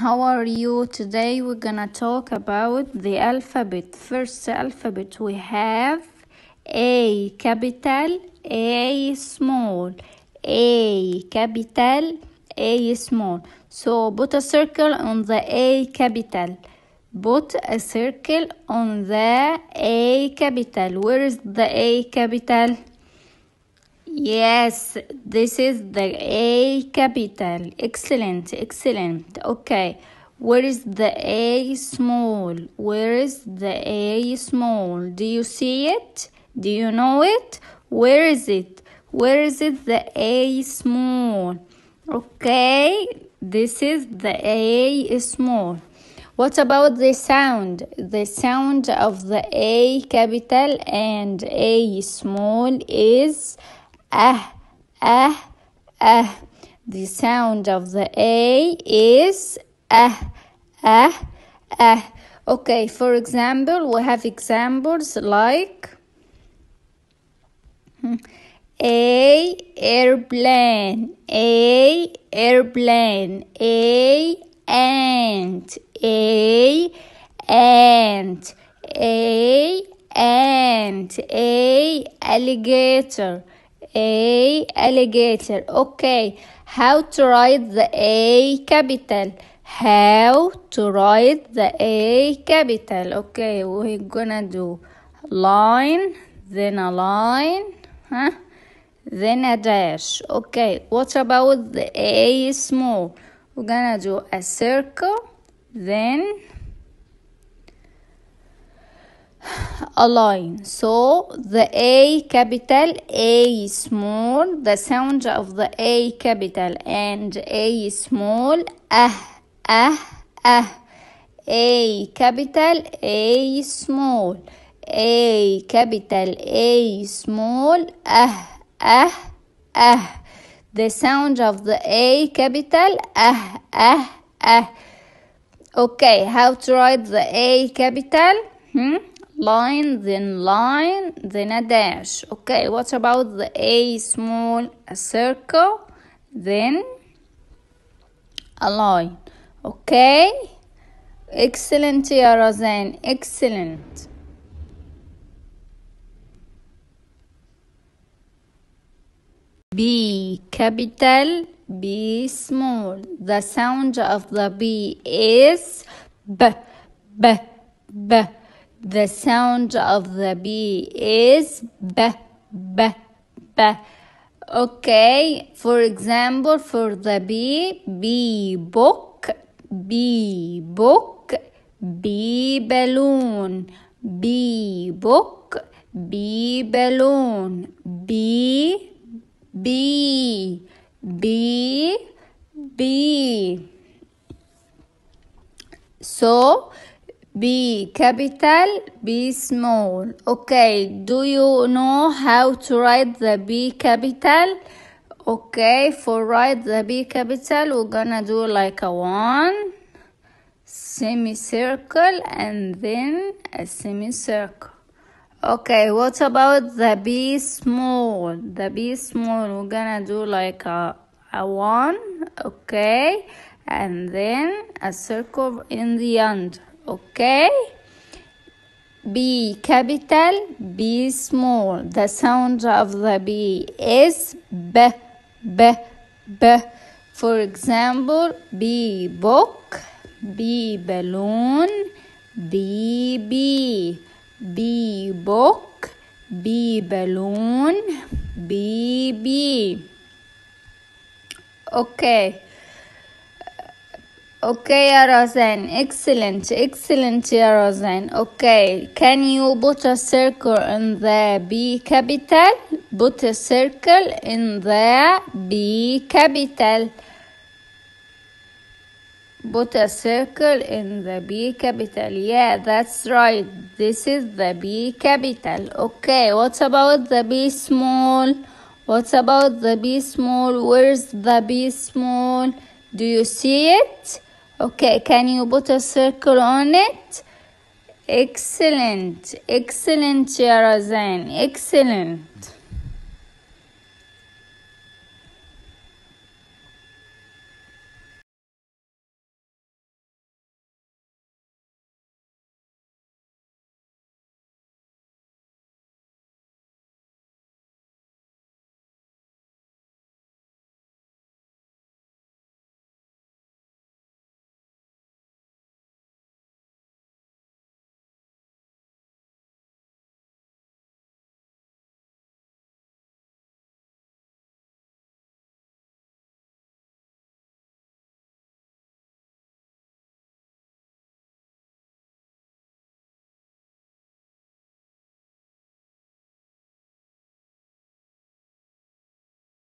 how are you today we're gonna talk about the alphabet first alphabet we have a capital a small a capital a small so put a circle on the a capital put a circle on the a capital where is the a capital Yes, this is the A capital. Excellent, excellent. Okay, where is the A small? Where is the A small? Do you see it? Do you know it? Where is it? Where is it the A small? Okay, this is the A small. What about the sound? The sound of the A capital and A small is ah, ah, ah. The sound of the A is ah, ah, ah. Okay, for example, we have examples like hmm, a airplane, a airplane, a ant, a ant, a ant, a alligator, a alligator. Okay, how to write the A capital? How to write the A capital? Okay, we're gonna do line, then a line, huh? Then a dash. Okay, what about the A small? We're gonna do a circle, then line. So the A capital, A small, the sound of the A capital and A small, ah, ah, ah. A capital, A small, A capital, A small, ah, ah, ah. The sound of the A capital, ah, ah, ah. Okay, how to write the A capital? Hmm? line, then line, then a dash. Okay, what about the A small, a circle, then a line. Okay, excellent, يا رزان, excellent. B capital, B small. The sound of the B is B, B, B. The sound of the B is B, B, B. Okay, for example, for the B, B book, B book, B balloon, B book, B balloon, B, B, B, B. So, B capital, B small. Okay, do you know how to write the B capital? Okay, for write the B capital, we're gonna do like a one semicircle and then a semicircle. Okay, what about the B small? The B small, we're gonna do like a, a one, okay, and then a circle in the end okay B capital B small the sound of the B is B B B for example B book B balloon B B B book B balloon B B okay Okay, Ya Excellent, excellent, Ya Okay, can you put a circle in the B capital? Put a circle in the B capital. Put a circle in the B capital. Yeah, that's right. This is the B capital. Okay, what about the B small? What about the B small? Where's the B small? Do you see it? Okay, can you put a circle on it? Excellent, excellent, Sharazan, excellent.